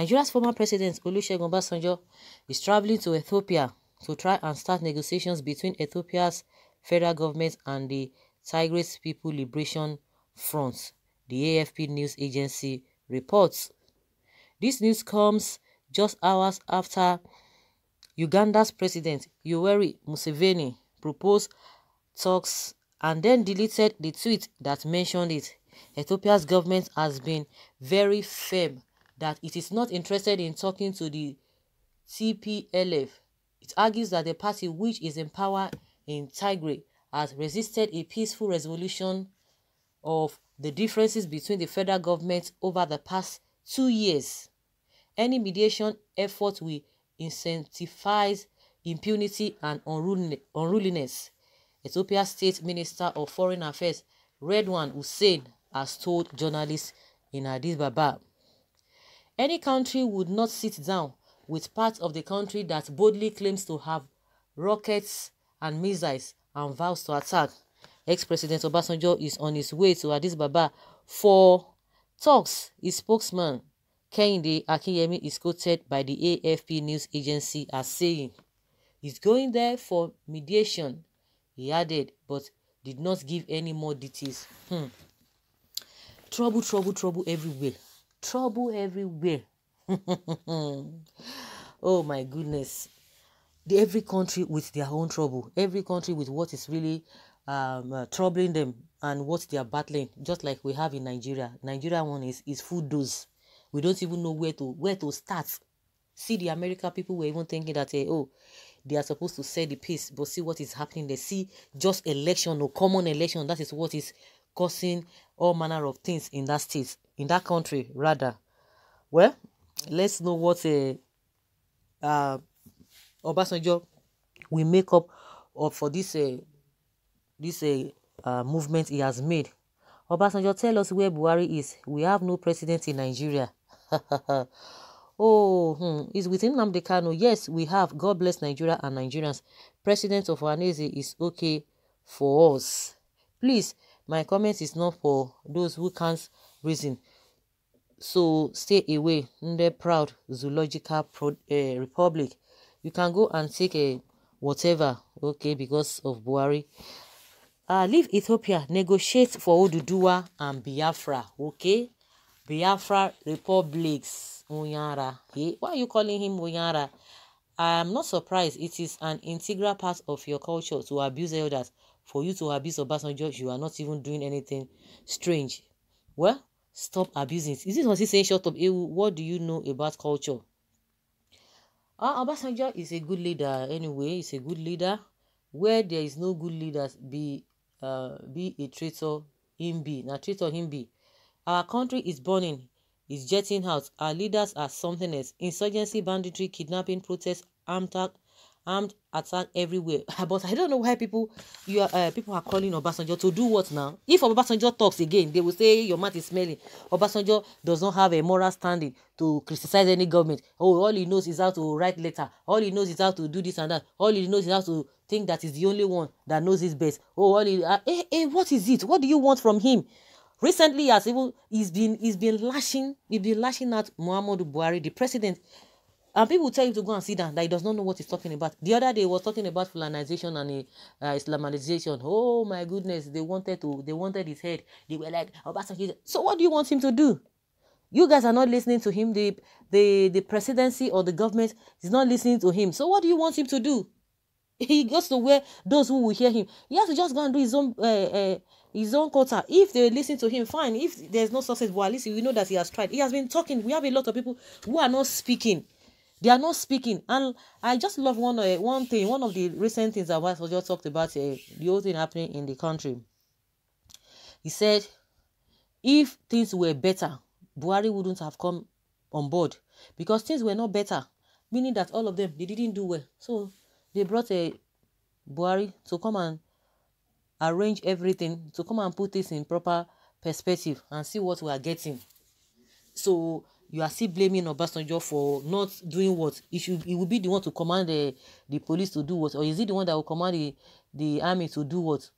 Nigeria's former president Olusegun Obasanjo is traveling to Ethiopia to try and start negotiations between Ethiopia's federal government and the Tigray People Liberation Front, the AFP news agency reports. This news comes just hours after Uganda's president Yoweri Museveni proposed talks and then deleted the tweet that mentioned it. Ethiopia's government has been very firm that it is not interested in talking to the TPLF. It argues that the party which is in power in Tigray has resisted a peaceful resolution of the differences between the federal government over the past two years. Any mediation effort will incentivize impunity and unruliness, Ethiopia State Minister of Foreign Affairs Redwan Hussein has told journalists in Addis Ababa. Any country would not sit down with part of the country that boldly claims to have rockets and missiles and vows to attack. Ex-President Obasanjo is on his way to Addis Ababa for talks. His spokesman, Kehinde Akinyemi, is quoted by the AFP news agency as saying, He's going there for mediation, he added, but did not give any more details. Hmm. Trouble, trouble, trouble everywhere trouble everywhere. oh my goodness. The, every country with their own trouble, every country with what is really um, uh, troubling them and what they are battling, just like we have in Nigeria. Nigeria one is, is food dose. We don't even know where to where to start. See, the American people were even thinking that, hey, eh, oh, they are supposed to set the peace, but see what is happening. They see just election or common election. That is what is causing all manner of things in that state in that country rather well let's know what a uh, uh, Obasanjo will make up of for this uh, this uh, uh, movement he has made. Obasanjo tell us where Buhari is. We have no president in Nigeria. oh, hmm, it's within Namdekano. Yes, we have. God bless Nigeria and Nigerians. President of Wanese is okay for us. Please, my comment is not for those who can't reason. So stay away, Nde Proud Zoological Pro, uh, Republic. You can go and take a whatever, okay, because of Buhari. Uh, leave Ethiopia, negotiate for Oduduwa and Biafra, okay? Biafra Republics, Unyara. Hey, why are you calling him Uyara? I am not surprised. It is an integral part of your culture to abuse elders. For you to abuse Obasanjo, you are not even doing anything strange. Well, Stop abusing it. Is this what he's saying? Shut up. What do you know about culture? Uh, Obasanjo is a good leader anyway. He's a good leader. Where there is no good leaders, be uh, be a traitor, him be. Now, traitor, him be. Our country is burning, is jetting out. Our leaders are something else. Insurgency, banditry, kidnapping, protests, armed attack, armed attack everywhere. But I don't know why people you are, uh, people are calling Obasanjo to do what now? If Obasanjo talks again, they will say your mouth is smelling. Obasanjo does not have a moral standing to criticize any government. Oh, all he knows is how to write letter. All he knows is how to do this and that. All he knows is how to think that is the only one that knows his best. Oh, all he, uh, eh, eh, what is it? What do you want from him? Recently, as even he's been he's been lashing he's been lashing at Muhammadu Buhari, the president. And people tell him to go and sit down that he does not know what he's talking about. The other day was talking about fulanization and uh, Islamization. Oh my goodness, they wanted to, they wanted his head. They were like, Obasanjo. So what do you want him to do? You guys are not listening to him. The the the presidency or the government is not listening to him. So what do you want him to do? He goes to where those who will hear him. He has to just go and do his own uh, uh, his own quarter. If they listen to him, fine. If there's no success, well at least we know that he has tried. He has been talking. We have a lot of people who are not speaking they are not speaking. And I just love one uh, one thing, one of the recent things that was just talked about, uh, the whole thing happening in the country. He said, if things were better, Buhari wouldn't have come on board because things were not better, meaning that all of them, they didn't do well. So they brought a uh, Buhari to come and arrange everything, to come and put this in proper perspective and see what we are getting. So you are still blaming Obasanjo for not doing what he should. He will be the one to command the, the police to do what, or is it the one that will command the, the army to do what?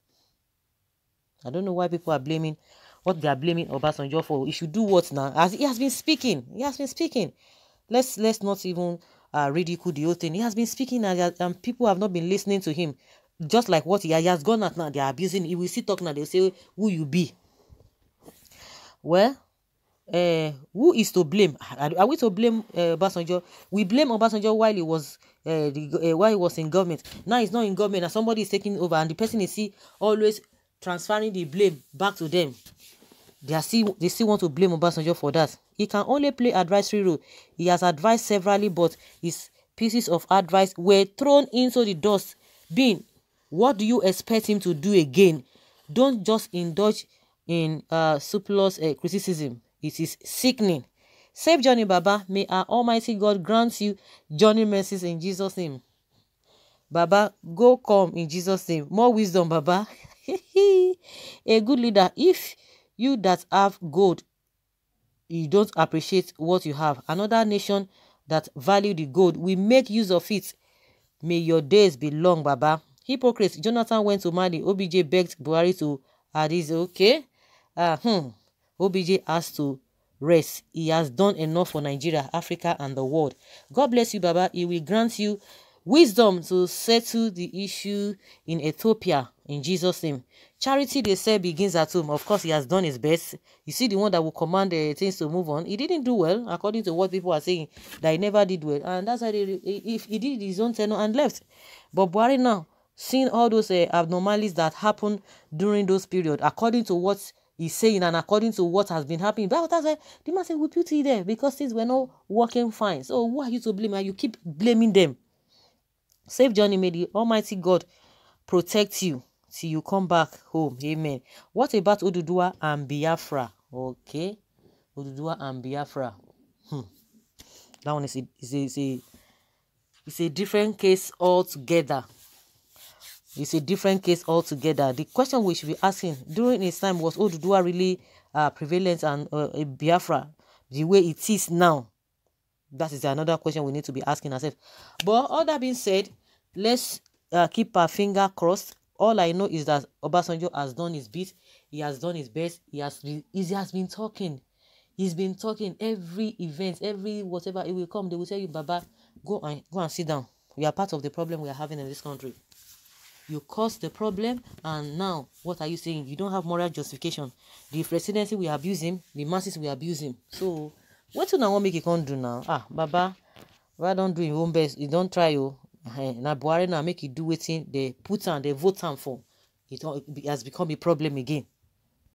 I don't know why people are blaming what they are blaming Obasanjo for. He should do what now? As he has been speaking, he has been speaking. Let's let's not even uh, ridicule the whole thing. He has been speaking, and, and people have not been listening to him. Just like what he, has gone at now, they are abusing. He will see talk now. They say, "Who you be?" Well, uh, who is to blame? Are, we to blame uh, Obasanjo? We blame Obasanjo while he was uh, the, uh, while he was in government. Now he's not in government, and somebody is taking over, and the person is see always transferring the blame back to them. They are still they still want to blame Obasanjo for that. He can only play advisory role. He has advised severally, but his pieces of advice were thrown into the dust bin. What do you expect him to do again? Don't just indulge in uh, surplus uh, criticism. It is sickening. Save journey, Baba. May our Almighty God grant you journey mercies in Jesus' name. Baba, go come in Jesus' name. More wisdom, Baba. A good leader. If you that have gold, you don't appreciate what you have. Another nation that value the gold we make use of it. May your days be long, Baba. Hypocrite. Jonathan went to Mali. OBJ begged Buhari to Adiz. Okay. Uh, hmm. OBJ has to rest. He has done enough for Nigeria, Africa, and the world. God bless you, Baba. He will grant you wisdom to settle the issue in Ethiopia in Jesus' name. Charity, they say, begins at home. Of course, he has done his best. You see, the one that will command the uh, things to move on, he didn't do well, according to what people are saying, that he never did well. And that's why if he did his own tenure and left. But Buhari now, seeing all those uh, abnormalities that happened during those period, according to what He's saying and according to what has been happening. But that's why the man said, we put you there because things were not working fine. So who are you to blame? And you keep blaming them. Save Johnny, may the Almighty God protect you till you come back home. Amen. What about Odudua and Biafra? Okay. Odudua and Biafra. Hmm. That one is a, is a, is a, is a different case altogether. It's a different case altogether. The question we should be asking during his time was Odudua oh, really uh, prevalent and uh, Biafra the way it is now? That is another question we need to be asking ourselves. But all that being said, let's uh, keep our finger crossed. All I know is that Obasanjo has done his bit. He has done his best. He has he has been talking. He's been talking every event, every whatever it will come. They will tell you, Baba, go and go and sit down. We are part of the problem we are having in this country you caused the problem and now what are you saying you don't have moral justification the presidency we abuse him the masses we abuse him so what una now make e come do now ah baba don't do your own best You don't try o eh, na buhari now make you do wetin They put on, they vote on for it has become a problem again